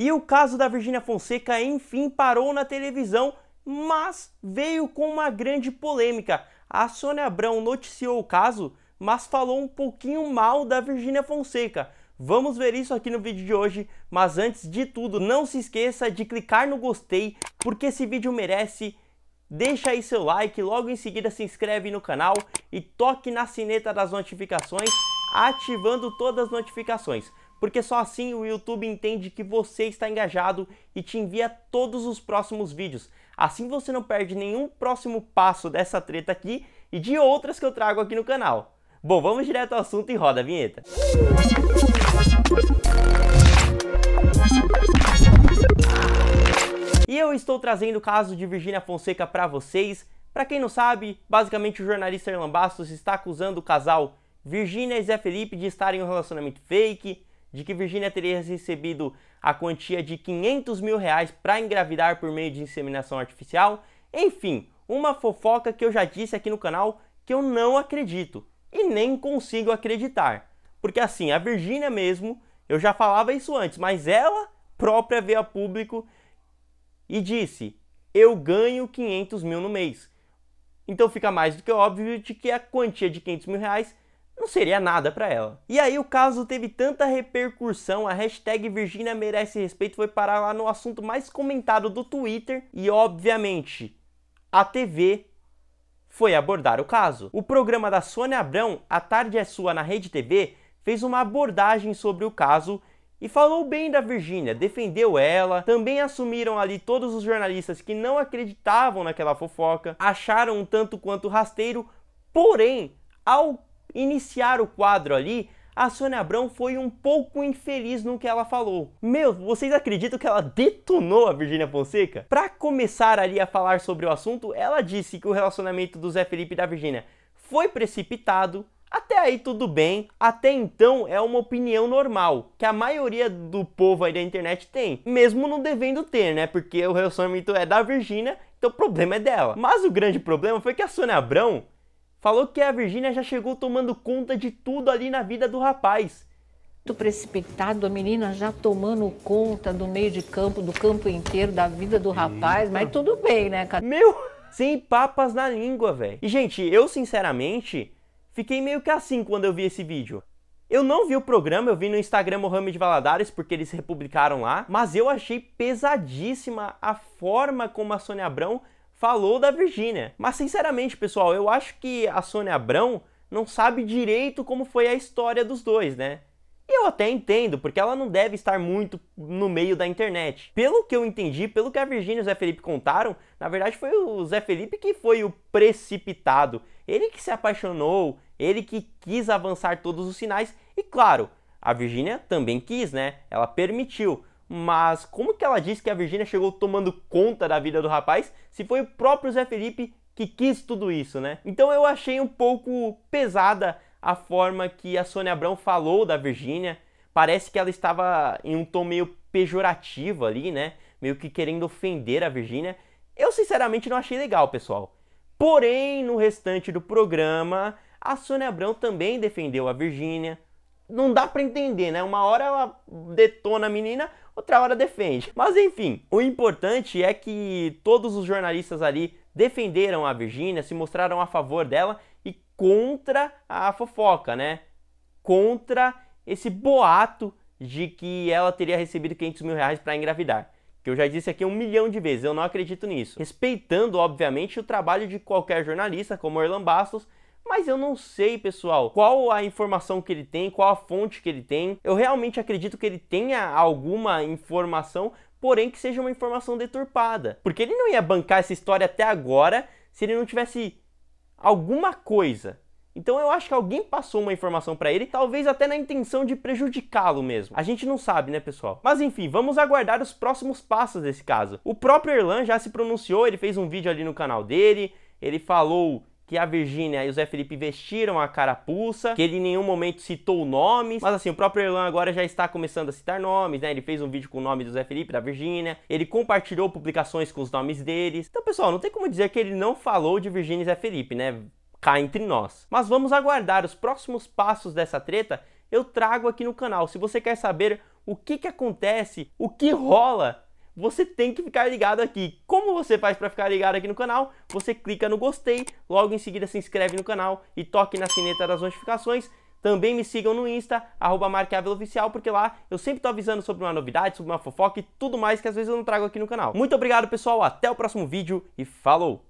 E o caso da Virgínia Fonseca enfim parou na televisão, mas veio com uma grande polêmica. A Sônia Abrão noticiou o caso, mas falou um pouquinho mal da Virgínia Fonseca. Vamos ver isso aqui no vídeo de hoje, mas antes de tudo, não se esqueça de clicar no gostei, porque esse vídeo merece. Deixa aí seu like, logo em seguida se inscreve no canal e toque na sineta das notificações, ativando todas as notificações porque só assim o YouTube entende que você está engajado e te envia todos os próximos vídeos. Assim você não perde nenhum próximo passo dessa treta aqui e de outras que eu trago aqui no canal. Bom, vamos direto ao assunto e roda a vinheta. E eu estou trazendo o caso de Virginia Fonseca para vocês. Para quem não sabe, basicamente o jornalista Erlan Bastos está acusando o casal Virginia e Zé Felipe de estarem em um relacionamento fake, de que Virginia teria recebido a quantia de 500 mil reais para engravidar por meio de inseminação artificial. Enfim, uma fofoca que eu já disse aqui no canal que eu não acredito e nem consigo acreditar. Porque assim, a Virginia mesmo, eu já falava isso antes, mas ela própria veio a público e disse: Eu ganho 500 mil no mês. Então fica mais do que óbvio de que a quantia de 500 mil reais não seria nada para ela. E aí o caso teve tanta repercussão, a hashtag Virginia merece respeito foi parar lá no assunto mais comentado do Twitter e obviamente a TV foi abordar o caso. O programa da Sônia Abrão, A Tarde é Sua na Rede TV, fez uma abordagem sobre o caso e falou bem da Virgínia, defendeu ela. Também assumiram ali todos os jornalistas que não acreditavam naquela fofoca, acharam um tanto quanto rasteiro, porém, ao iniciar o quadro ali, a Sônia Abrão foi um pouco infeliz no que ela falou. Meu, vocês acreditam que ela detonou a Virgínia Fonseca? Para começar ali a falar sobre o assunto, ela disse que o relacionamento do Zé Felipe e da Virgínia foi precipitado, até aí tudo bem, até então é uma opinião normal, que a maioria do povo aí da internet tem, mesmo não devendo ter, né? Porque o relacionamento é da Virgínia, então o problema é dela. Mas o grande problema foi que a Sônia Abrão Falou que a Virgínia já chegou tomando conta de tudo ali na vida do rapaz. Muito precipitado, a menina já tomando conta do meio de campo, do campo inteiro, da vida do rapaz, mas tudo bem, né, cara? Meu, sem papas na língua, velho. E, gente, eu sinceramente fiquei meio que assim quando eu vi esse vídeo. Eu não vi o programa, eu vi no Instagram Mohamed Valadares, porque eles republicaram lá, mas eu achei pesadíssima a forma como a Sônia Abrão falou da Virgínia. Mas sinceramente, pessoal, eu acho que a Sônia Abrão não sabe direito como foi a história dos dois, né? E eu até entendo, porque ela não deve estar muito no meio da internet. Pelo que eu entendi, pelo que a Virgínia e o Zé Felipe contaram, na verdade foi o Zé Felipe que foi o precipitado. Ele que se apaixonou, ele que quis avançar todos os sinais e claro, a Virgínia também quis, né? Ela permitiu mas como que ela disse que a Virgínia chegou tomando conta da vida do rapaz se foi o próprio Zé Felipe que quis tudo isso, né? Então eu achei um pouco pesada a forma que a Sônia Abrão falou da Virgínia. Parece que ela estava em um tom meio pejorativo ali, né? Meio que querendo ofender a Virgínia. Eu sinceramente não achei legal, pessoal. Porém, no restante do programa, a Sônia Abrão também defendeu a Virgínia. Não dá para entender, né? Uma hora ela detona a menina, outra hora defende. Mas enfim, o importante é que todos os jornalistas ali defenderam a Virgínia, se mostraram a favor dela e contra a fofoca, né? Contra esse boato de que ela teria recebido 500 mil reais para engravidar. Que eu já disse aqui um milhão de vezes, eu não acredito nisso. Respeitando, obviamente, o trabalho de qualquer jornalista, como Orlan Bastos, mas eu não sei, pessoal, qual a informação que ele tem, qual a fonte que ele tem. Eu realmente acredito que ele tenha alguma informação, porém que seja uma informação deturpada. Porque ele não ia bancar essa história até agora se ele não tivesse alguma coisa. Então eu acho que alguém passou uma informação para ele, talvez até na intenção de prejudicá-lo mesmo. A gente não sabe, né, pessoal? Mas enfim, vamos aguardar os próximos passos desse caso. O próprio Erlan já se pronunciou, ele fez um vídeo ali no canal dele, ele falou que a Virgínia e o Zé Felipe vestiram a carapuça, que ele em nenhum momento citou nomes, mas assim, o próprio Erlan agora já está começando a citar nomes, né? Ele fez um vídeo com o nome do Zé Felipe, da Virgínia, ele compartilhou publicações com os nomes deles. Então, pessoal, não tem como dizer que ele não falou de Virgínia e Zé Felipe, né? Cá entre nós. Mas vamos aguardar os próximos passos dessa treta. Eu trago aqui no canal. Se você quer saber o que, que acontece, o que rola você tem que ficar ligado aqui. Como você faz para ficar ligado aqui no canal? Você clica no gostei, logo em seguida se inscreve no canal e toque na sineta das notificações. Também me sigam no Insta, arroba Oficial, porque lá eu sempre estou avisando sobre uma novidade, sobre uma fofoca e tudo mais que às vezes eu não trago aqui no canal. Muito obrigado, pessoal. Até o próximo vídeo e falou!